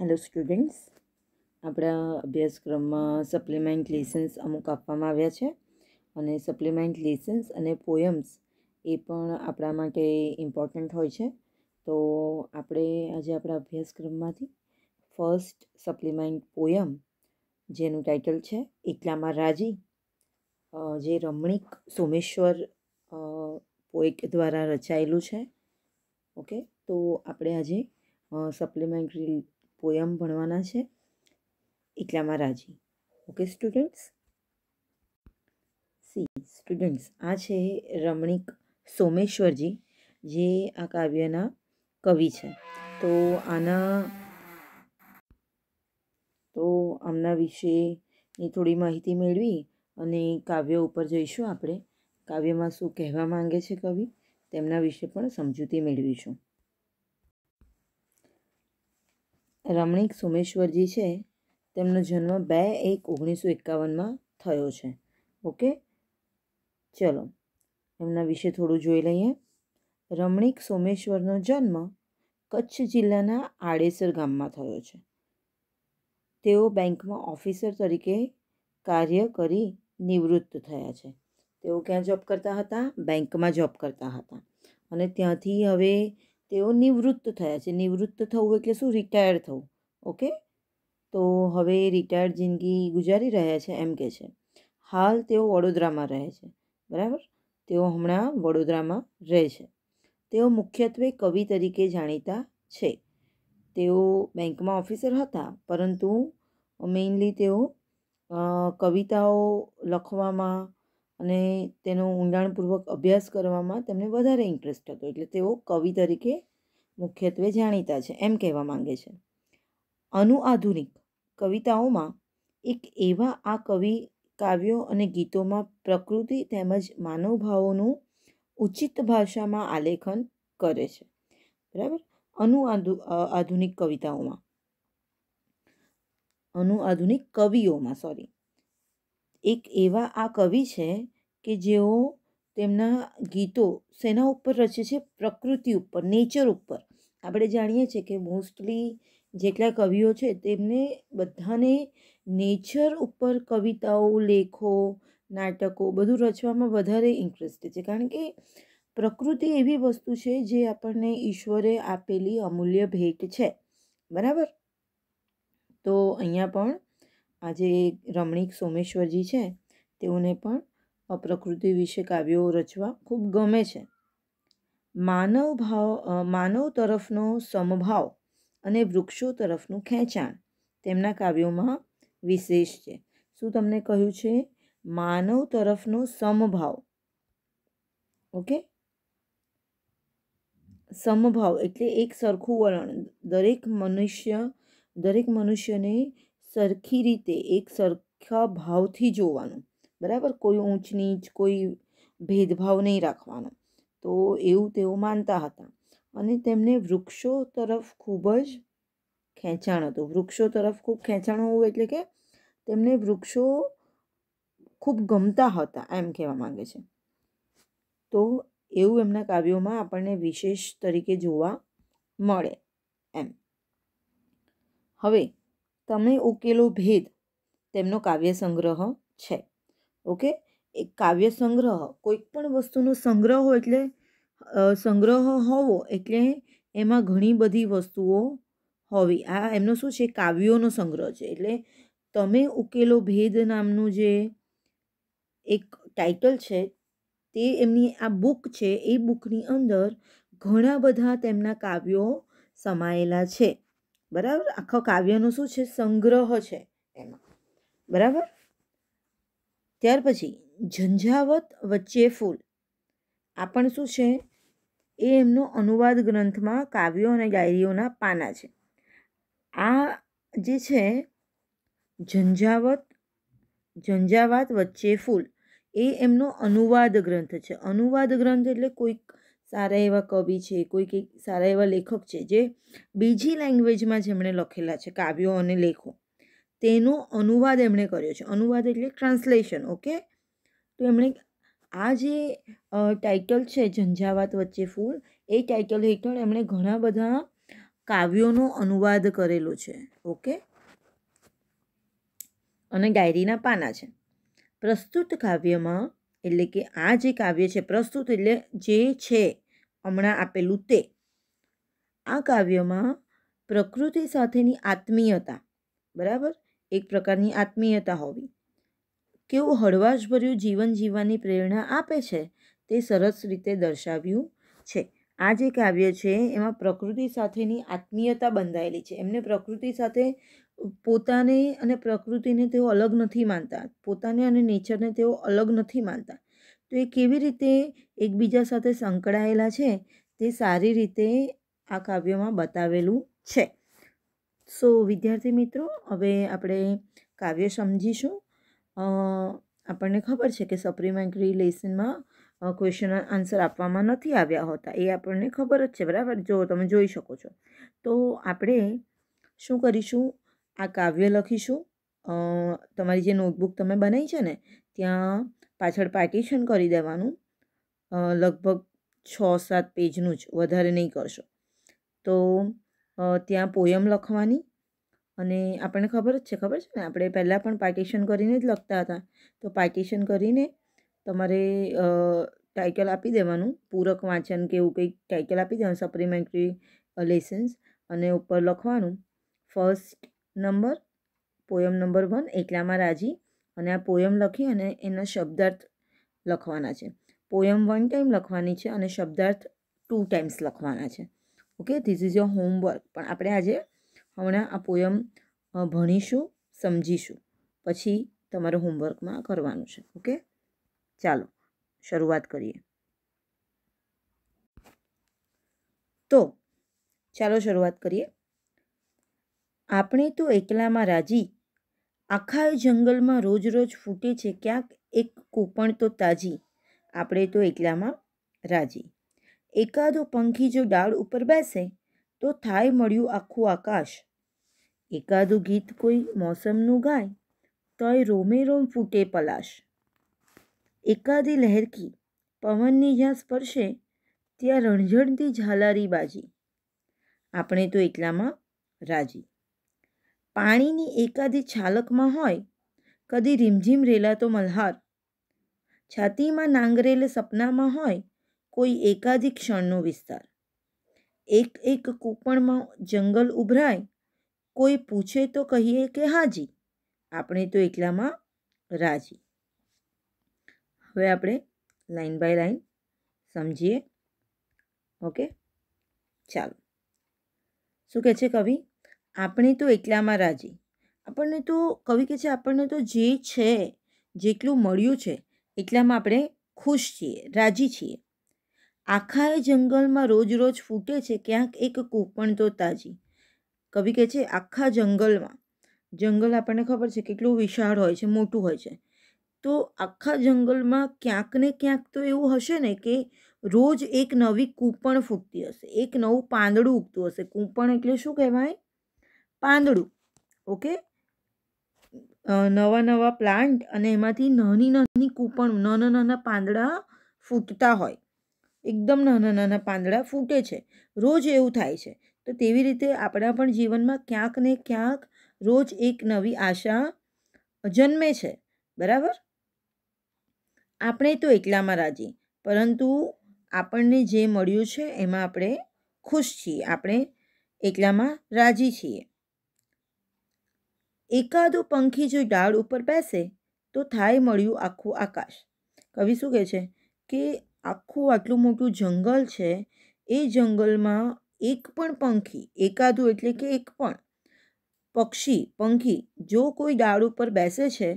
hello students આપણા અભ્યાસક્રમમાં supplement lessons અમુક આપવામાં આવ્યા છે અને સપ્લિમેન્ટ લેસન્સ અને પોયમ્સ એ પણ આપણા માટે ઇમ્પોર્ટન્ટ હોય છે તો આપણે આજે આપણા અભ્યાસક્રમમાંથી ફર્સ્ટ સપ્લિમેન્ટ પોયમ જેનું ટાઇટલ છે એકલામાં રાજી જે રમણીક સોમેશ્વર પોએટ દ્વારા રચાયેલું છે ઓકે તો આપણે આજે સપ્લિમેન્ટરી પોયમ ભણવાના છે એટલામાં રાજી ઓકે સ્ટુડન્ટ્સ સી સ્ટુડન્ટ્સ આ છે રમણીક સોમેશ્વરજી જે આ કાવ્યના કવિ છે તો આના તો આમના વિશેની થોડી માહિતી મેળવી અને કાવ્ય ઉપર જઈશું આપણે કાવ્યમાં શું કહેવા માંગે છે કવિ તેમના વિશે પણ સમજૂતી મેળવીશું રમણીક સોમેશ્વરજી છે તેમનો જન્મ બે એક ઓગણીસો એકાવનમાં થયો છે ઓકે ચલો એમના વિશે થોડું જોઈ લઈએ રમણીક સોમેશ્વરનો જન્મ કચ્છ જિલ્લાના આડેસર ગામમાં થયો છે તેઓ બેંકમાં ઓફિસર તરીકે કાર્ય કરી નિવૃત્ત થયા છે તેઓ ક્યાં જોબ કરતા હતા બેંકમાં જોબ કરતા હતા અને ત્યાંથી હવે તેઓ નિવૃત્ત થયા છે નિવૃત્ત થવું એટલે શું રિટાયર થવું ઓકે તો હવે રિટાયર્ડ જિંદગી ગુજારી રહ્યા છે એમ કે છે હાલ તેઓ વડોદરામાં રહે છે બરાબર તેઓ હમણાં વડોદરામાં રહે છે તેઓ મુખ્યત્વે કવિ તરીકે જાણીતા છે તેઓ બેંકમાં ઓફિસર હતા પરંતુ મેઇનલી તેઓ કવિતાઓ લખવામાં અને તેનો ઊંડાણપૂર્વક અભ્યાસ કરવામાં તેમને વધારે ઇન્ટરેસ્ટ હતો એટલે તેઓ કવિ તરીકે મુખ્યત્વે જાણીતા છે એમ કહેવા માંગે છે અનુઆધુનિક કવિતાઓમાં એક એવા આ કવિ કાવ્યો અને ગીતોમાં પ્રકૃતિ તેમજ માનવભાવોનું ઉચિત ભાષામાં આલેખન કરે છે બરાબર અનુઆધુ આધુનિક કવિતાઓમાં અનુઆધુનિક કવિઓમાં સોરી એક એવા આ કવિ છે કે જેઓ તેમના ગીતો શેના ઉપર રચે છે પ્રકૃતિ ઉપર નેચર ઉપર આપણે જાણીએ છીએ કે મોસ્ટલી જેટલા કવિઓ છે તેમને બધાને નેચર ઉપર કવિતાઓ લેખો નાટકો બધું રચવામાં વધારે ઇન્ટરેસ્ટ છે કારણ કે પ્રકૃતિ એવી વસ્તુ છે જે આપણને ઈશ્વરે આપેલી અમૂલ્ય ભેટ છે બરાબર તો અહીંયા પણ આજે રમણીક સોમેશ્વરજી છે તેઓને પણ પ્રકૃતિ વિશે કાવ્યો રચવા ખૂબ ગમે છે માનવ ભાવ માનવ તરફનો સમભાવ અને વૃક્ષો તરફનું ખેંચાણ તેમના કાવ્યોમાં વિશેષ છે શું તમને કહ્યું છે માનવ તરફનો સમભાવ ઓકે સમભાવ એટલે એક સરખું વલણ દરેક મનુષ્ય દરેક મનુષ્યને સરખી રીતે એક સરખા ભાવથી જોવાનું બરાબર કોઈ ઊંચ નીચ કોઈ ભેદભાવ નહીં રાખવાનો તો એવું તેઓ માનતા હતા અને તેમને વૃક્ષો તરફ ખૂબ જ ખેંચાણ હતું વૃક્ષો તરફ ખૂબ ખેંચાણ હોવું એટલે કે તેમને વૃક્ષો ખૂબ ગમતા હતા એમ કહેવા માંગે છે તો એવું એમના કાવ્યોમાં આપણને વિશેષ તરીકે જોવા મળે એમ હવે તમે ઉકેલો ભેદ તેમનો કાવ્ય સંગ્રહ છે ઓકે એ કાવ્ય સંગ્રહ કોઈક પણ વસ્તુનો સંગ્રહ એટલે સંગ્રહ હોવો એટલે એમાં ઘણી બધી વસ્તુઓ હોવી આ એમનો શું છે કાવ્યોનો સંગ્રહ છે એટલે તમે ઉકેલો ભેદ નામનું જે એક ટાઇટલ છે તે એમની આ બુક છે એ બુકની અંદર ઘણા બધા તેમના કાવ્યો સમાયેલા છે બરાબર આખો કાવ્યનું શું છે સંગ્રહ છે એમાં બરાબર ત્યાર પછી ઝંઝાવત વચ્ચે ફૂલ આ પણ શું છે એ એમનો અનુવાદ ગ્રંથમાં કાવ્યો અને ડાયરીઓના પાના છે આ જે છે ઝંઝાવત ઝંઝાવાત વચ્ચે ફૂલ એ એમનો અનુવાદ ગ્રંથ છે અનુવાદ ગ્રંથ એટલે કોઈક સારા એવા કવિ છે કોઈ કંઈક સારા એવા લેખક છે જે બીજી લેંગ્વેજમાં જેમણે લખેલા છે કાવ્યો અને લેખો તેનો અનુવાદ એમણે કર્યો છે અનુવાદ એટલે ટ્રાન્સલેશન ઓકે તો એમણે આ જે ટાઇટલ છે ઝંઝાવાત વચ્ચે ફૂલ એ ટાઇટલ હેઠળ એમણે ઘણા બધા કાવ્યોનો અનુવાદ કરેલો છે ઓકે અને ડાયરીના પાના છે પ્રસ્તુત કાવ્યમાં એટલે કે આ જે કાવ્ય છે પ્રસ્તુત એટલે જે છે હમણાં આપેલું તે આ કાવ્યમાં પ્રકૃતિ સાથેની આત્મીયતા બરાબર એક પ્રકારની આત્મીયતા હોવી કેવું હળવાશભર્યું જીવન જીવવાની પ્રેરણા આપે છે તે સરસ રીતે દર્શાવ્યું છે આ જે કાવ્ય છે એમાં પ્રકૃતિ સાથેની આત્મીયતા બંધાયેલી છે એમને પ્રકૃતિ સાથે પોતાને અને પ્રકૃતિને તેઓ અલગ નથી માનતા પોતાને અને નેચરને તેઓ અલગ નથી માનતા તો એ કેવી રીતે એકબીજા સાથે સંકળાયેલા છે તે સારી રીતે આ કાવ્યમાં બતાવેલું છે સો વિદ્યાર્થી મિત્રો હવે આપણે કાવ્ય સમજીશું આપણને ખબર છે કે સપ્લિમેન્ટરી લેસનમાં ક્વેશ્ચન આન્સર આપવામાં નથી આવ્યા હોતા એ આપણને ખબર જ છે બરાબર જો તમે જોઈ શકો છો તો આપણે શું કરીશું આ કાવ્ય લખીશું તમારી જે નોટબુક તમે બનાવી છે ને ત્યાં પાછળ પાર્ટીશન કરી દેવાનું લગભગ છ સાત પેજનું જ વધારે નહીં કરશો તો ત્યાં પોયમ લખવાની અને આપણને ખબર જ છે ખબર છે ને આપણે પહેલાં પણ પાર્ટીશન કરીને જ લખતા હતા તો પાર્ટીશન કરીને તમારે ટાઇટલ આપી દેવાનું પૂરક વાંચન કે એવું કંઈક ટાઇટલ આપી દેવાનું સપ્લિમેન્ટરી લેસન્સ અને ઉપર લખવાનું first number poem number one એકલામાં રાજી અને આ પોયમ લખી અને એના શબ્દાર્થ લખવાના છે પોયમ વન ટાઈમ લખવાની છે અને શબ્દાર્થ ટુ ટાઈમ્સ લખવાના છે okay this is your homework પણ આપણે આજે હમણાં આ પોયમ ભણીશું સમજીશું પછી તમારે હોમવર્કમાં કરવાનું છે ઓકે ચાલો શરૂઆત કરીએ તો ચાલો શરૂઆત કરીએ આપણે તો એકલામાં રાજી આખા જંગલમાં રોજ રોજ ફૂટે છે ક્યાંક એક કૂપણ તો તાજી આપણે તો એકલામાં રાજી એકાદો પંખી જો ડાળ ઉપર બેસે તો થાય મળ્યું આખું આકાશ એકાદું ગીત કોઈ મોસમનું ગાય તોય રોમે રોમ ફૂટે પલાશ એકાદી લહેરકી પવનની જ્યાં સ્પર્શે ત્યાં રણઝણતી ઝાલારી બાજી આપણે તો એટલામાં રાજી પાણીની એકાદી છાલકમાં હોય કદી રીમઝીમ રેલાતો મલ્હાર છાતીમાં નાંગરેલ સપનામાં હોય કોઈ એકાદી ક્ષણનો વિસ્તાર એક એક કૂપણમાં જંગલ ઉભરાય કોઈ પૂછે તો કહીએ કે હાજી આપણે તો એટલામાં રાજી હવે આપણે લાઇન બાય લાઇન સમજીએ ઓકે ચાલો શું કહે છે કવિ આપણે તો એટલામાં રાજી આપણને તો કવિ કહે છે આપણને તો જે છે જેટલું મળ્યું છે એટલામાં આપણે ખુશ છીએ રાજી છીએ આખા એ જંગલમાં રોજ રોજ ફૂટે છે ક્યાંક એક કૂપણ તો તાજી કવિ કહે છે આખા જંગલમાં જંગલ આપણને ખબર છે કેટલું વિશાળ હોય છે મોટું હોય છે તો આખા જંગલમાં ક્યાંક ને ક્યાંક તો એવું હશે ને કે રોજ એક નવી કૂંપણ ફૂટતી હશે એક નવું પાંદડું ઉગતું હશે કૂંપણ એટલે શું કહેવાય પાંદડું ઓકે નવા નવા પ્લાન્ટ અને એમાંથી નાની નાની કૂંપણ નાના નાના પાંદડા ફૂટતા હોય એકદમ નાના નાના પાંદડા ફૂટે છે રોજ એવું થાય છે તો તેવી રીતે આપણા પણ જીવનમાં ક્યાંક ને ક્યાંક રોજ એક નવી આશા જન્મે છે બરાબર આપણે તો એકલામાં રાજી પરંતુ આપણને જે મળ્યું છે એમાં આપણે ખુશ છીએ આપણે એકલામાં રાજી છીએ એકાદું પંખી જો ડાળ ઉપર બેસે તો થાય મળ્યું આખું આકાશ કવિ શું કહે છે કે આખું આટલું મોટું જંગલ છે એ જંગલમાં એક પણ પંખી એકાદું એટલે કે એક પણ પક્ષી પંખી જો કોઈ ડાળ ઉપર બેસે છે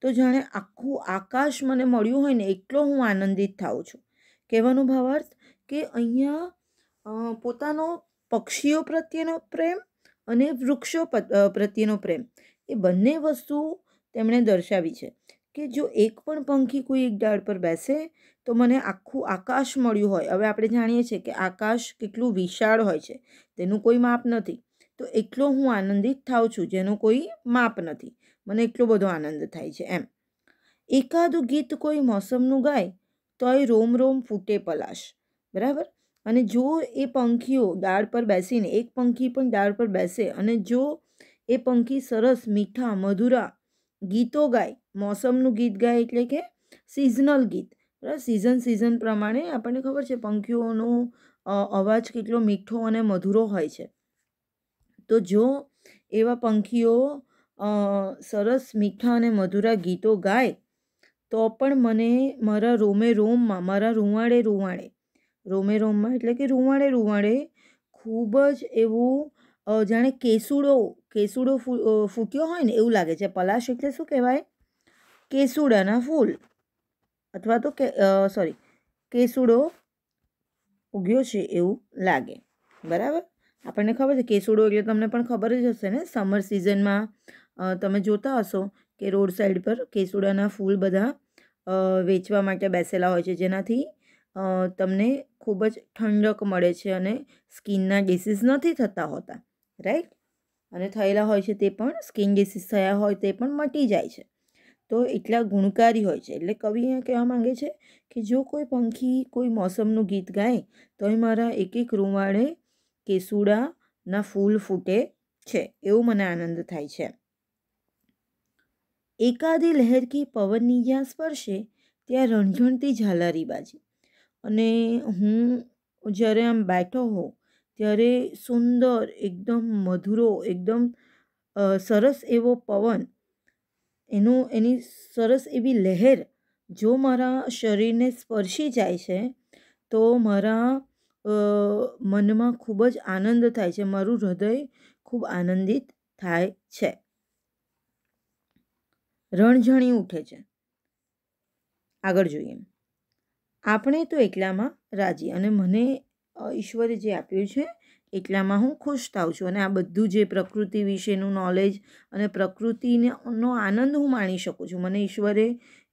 તો જાણે આખું આકાશ મને મળ્યું હોય ને એટલો હું આનંદિત થાઉં છું કહેવાનો ભાવાર્થ કે અહીંયા પોતાનો પક્ષીઓ પ્રત્યેનો પ્રેમ અને વૃક્ષો પ્રત્યેનો પ્રેમ એ બંને વસ્તુ તેમણે દર્શાવી છે કે જો એક પણ પંખી કોઈ એક ડાળ પર બેસે તો મને આખું આકાશ મળ્યું હોય હવે આપણે જાણીએ છીએ કે આકાશ કેટલું વિશાળ હોય છે તેનું કોઈ માપ નથી તો એટલો હું આનંદિત થાઉં છું જેનું કોઈ માપ નથી મને એટલો બધો આનંદ થાય છે એમ એકાદું ગીત કોઈ મોસમનું ગાય તોય રોમ રોમ ફૂટે પલાશ બરાબર અને જો એ પંખીઓ દાળ પર બેસીને એક પંખી પણ દાળ પર બેસે અને જો એ પંખી સરસ મીઠા મધુરા ગીતો ગાય મોસમનું ગીત ગાય એટલે કે સિઝનલ ગીત બરાબર સિઝન સિઝન પ્રમાણે આપણને ખબર છે પંખીઓનો અવાજ કેટલો મીઠો અને મધુરો હોય છે તો જો એવા પંખીઓ સરસ મીઠા અને મધુરા ગીતો ગાય તો પણ મને મારા રોમે રોમમાં મારા રૂવાડે રૂવાડે રોમે રોમમાં એટલે કે રૂવાડે રૂવાડે ખૂબ જ એવું જાણે કેસુડો કેસુડો ફૂટ્યો હોય ને એવું લાગે છે પલાશ એટલે શું કહેવાય કેસુડાના ફૂલ અથવા તો કે સોરી કેસુડો ઉગ્યો છે એવું લાગે બરાબર આપણને ખબર છે કેસુડો એટલે તમને પણ ખબર જ હશે ને સમર સિઝનમાં તમે જોતા હશો કે રોડ સાઈડ પર કેસુડાના ફૂલ બધા વેચવા માટે બેસેલા હોય છે જેનાથી તમને ખૂબ જ ઠંડક મળે છે અને સ્કિનના ડિસીઝ નથી થતા હોતા રાઈટ અને થયેલા હોય છે તે પણ સ્કિન ડિસીઝ થયા હોય તે પણ મટી જાય છે તો એટલા ગુણકારી હોય છે એટલે કવિ અહીંયા કહેવા માગે છે કે જો કોઈ પંખી કોઈ મોસમનું ગીત ગાય તો એ મારા એક એક રૂમાળે કેસુડાના ફૂલ ફૂટે છે એવું મને આનંદ થાય છે એકાદી લહેર કી પવનની જ્યાં સ્પર્શે ત્યાં રણઝણતી ઝાલારી બાજી અને હું જ્યારે આમ બેઠો હોઉં ત્યારે સુંદર એકદમ મધુરો એકદમ સરસ એવો પવન એનું એની સરસ એવી લહેર જો મારા શરીરને સ્પર્શી જાય છે તો મારા મનમાં ખૂબ જ આનંદ થાય છે મારું હૃદય ખૂબ આનંદિત થાય છે રણઝણી ઉઠે છે આગળ જોઈએ આપણે તો એકલામાં રાજી અને મને ઈશ્વરે જે આપ્યું છે એટલામાં હું ખુશ થાઉં છું અને આ બધું જે પ્રકૃતિ વિશેનું નોલેજ અને પ્રકૃતિને નો આનંદ હું માણી શકું છું મને ઈશ્વરે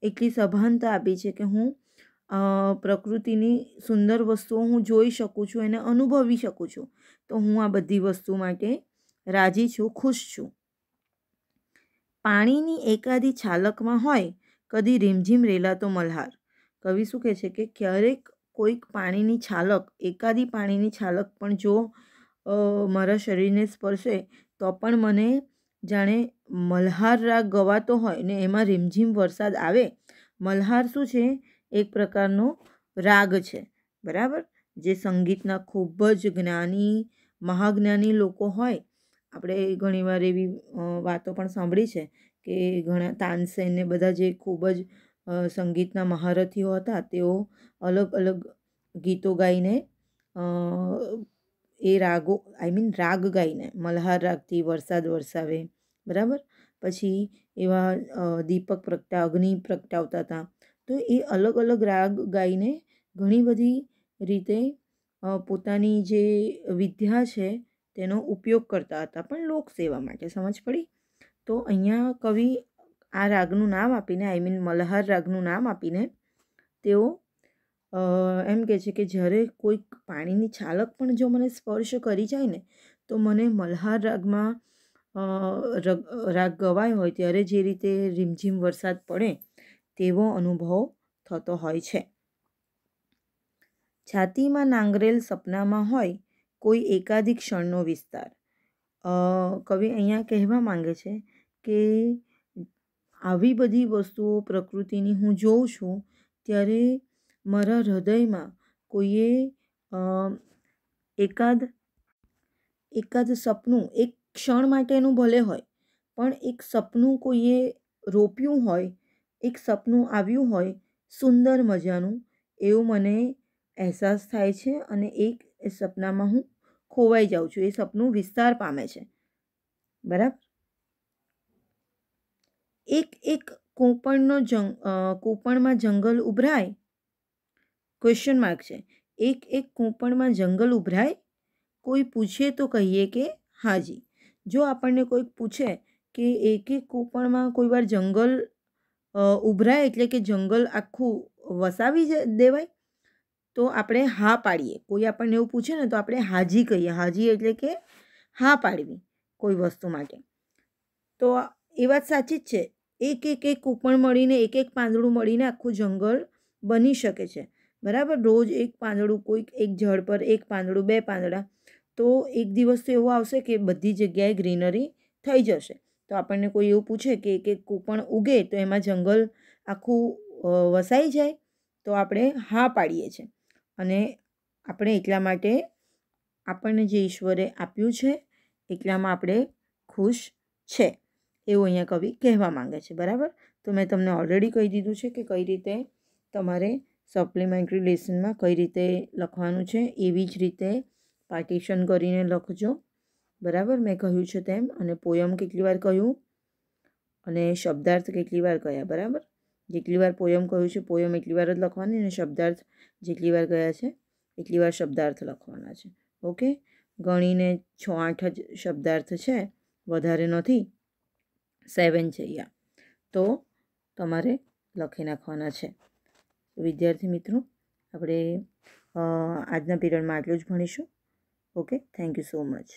એટલી સભાનતા આપી છે કે હું પ્રકૃતિની સુંદર વસ્તુઓ હું જોઈ શકું છું એને અનુભવી શકું છું તો હું આ બધી વસ્તુ માટે રાજી છું ખુશ છું પાણીની એકાદી છાલકમાં હોય કદી રીમઝીમ રેલાતો મલ્હાર કવિ શું કહે છે કે ક્યારેક કોઈક પાણીની છાલક એકાદી પાણીની છાલક પણ જો મારા શરીરને સ્પર્શે તો પણ મને જાણે મલ્હાર રાગ ગવાતો હોય ને એમાં રીમઝીમ વરસાદ આવે મલ્હાર શું છે એક પ્રકારનો રાગ છે બરાબર જે સંગીતના ખૂબ જ જ્ઞાની મહાજ્ઞાની લોકો હોય આપણે ઘણીવાર એવી વાતો પણ સાંભળી છે કે ઘણા તાનસેન ને બધા જે ખૂબ જ સંગીતના મહારથીઓ હતા તેઓ અલગ અલગ ગીતો ગાઈને એ રાગો આઈ મીન રાગ ગાઈને મલ્હાર રાગથી વરસાદ વરસાવે બરાબર પછી એવા દીપક પ્રગટા અગ્નિ પ્રગટાવતા હતા તો એ અલગ અલગ રાગ ગાઈને ઘણી બધી રીતે પોતાની જે વિદ્યા છે તેનો ઉપયોગ કરતા હતા પણ લોકસેવા માટે સમજ પડી તો અહીંયા કવિ આ રાગનું નામ આપીને આઈ મીન મલ્હાર રાગનું નામ આપીને તેઓ એમ કહે છે કે જ્યારે કોઈક પાણીની છાલક પણ જો મને સ્પર્શ કરી જાય ને તો મને મલ્હાર રાગમાં રાગ ગવાય હોય ત્યારે જે રીતે રીમઝીમ વરસાદ પડે તેવો અનુભવ થતો હોય છે છાતીમાં નાંગરેલ સપનામાં હોય કોઈ એકાધિક ક્ષણનો વિસ્તાર કવિ અહીંયા કહેવા માંગે છે કે આવી બધી વસ્તુઓ પ્રકૃતિની હું જોઉં છું ત્યારે મારા હૃદયમાં કોઈએ એકાદ એકાદ સપનું એક ક્ષણ માટેનું ભલે હોય પણ એક સપનું કોઈએ રોપ્યું હોય એક સપનું આવ્યું હોય સુંદર મજાનું એવું મને અહેસાસ થાય છે અને એક સપનામાં હું ખોવાઈ જાઉં છું એ સપનું વિસ્તાર પામે છે બરાબર એક એક કોપણનો જંગ કોપણમાં જંગલ ઉભરાય ક્વેશ્ચન માર્ક છે એક એક કોપણમાં જંગલ ઉભરાય કોઈ પૂછે તો કહીએ કે હાજી જો આપણને કોઈક પૂછે કે એક એક કોપણમાં કોઈ વાર જંગલ ઉભરાય એટલે કે જંગલ આખું વસાવી દેવાય તો આપણે હા પાડીએ કોઈ આપણને એવું પૂછે ને તો આપણે હાજી કહીએ હાજી એટલે કે હા પાડવી કોઈ વસ્તુ માટે તો એ વાત સાચી જ છે એક એક એક કૂપણ મળીને એક એક પાંદડું મળીને આખું જંગલ બની શકે છે બરાબર રોજ એક પાંદડું કોઈક એક ઝાડ પર એક પાંદડું બે પાંદડા તો એક દિવસ તો એવો આવશે કે બધી જગ્યાએ ગ્રીનરી થઈ જશે તો આપણને કોઈ એવું પૂછે કે એક એક કૂપણ ઉગે તો એમાં જંગલ આખું વસાઈ જાય તો આપણે હા પાડીએ છીએ અને આપણે એટલા માટે આપણને જે ઈશ્વરે આપ્યું છે એટલામાં આપણે ખુશ છે એવું અહીંયા કવિ કહેવા માંગે છે બરાબર તો મેં તમને ઓલરેડી કહી દીધું છે કે કઈ રીતે તમારે સપ્લિમેન્ટરી લેસનમાં કઈ રીતે લખવાનું છે એવી જ રીતે પાર્ટીશન કરીને લખજો બરાબર મેં કહ્યું છે તેમ અને પોયમ કેટલી વાર કહ્યું અને શબ્દાર્થ કેટલી વાર કહ્યા બરાબર જેટલી વાર પોયમ કહ્યું છે પોયમ એટલી વાર જ લખવાની અને શબ્દાર્થ જેટલી વાર ગયા છે એટલી વાર શબ્દાર્થ લખવાના છે ઓકે ગણીને છ આઠ જ શબ્દાર્થ છે વધારે નથી સેવન છે યા તો તમારે લખી નાખવાના છે વિદ્યાર્થી મિત્રો આપણે આજના પીરિયડમાં આટલું જ ભણીશું okay thank you so much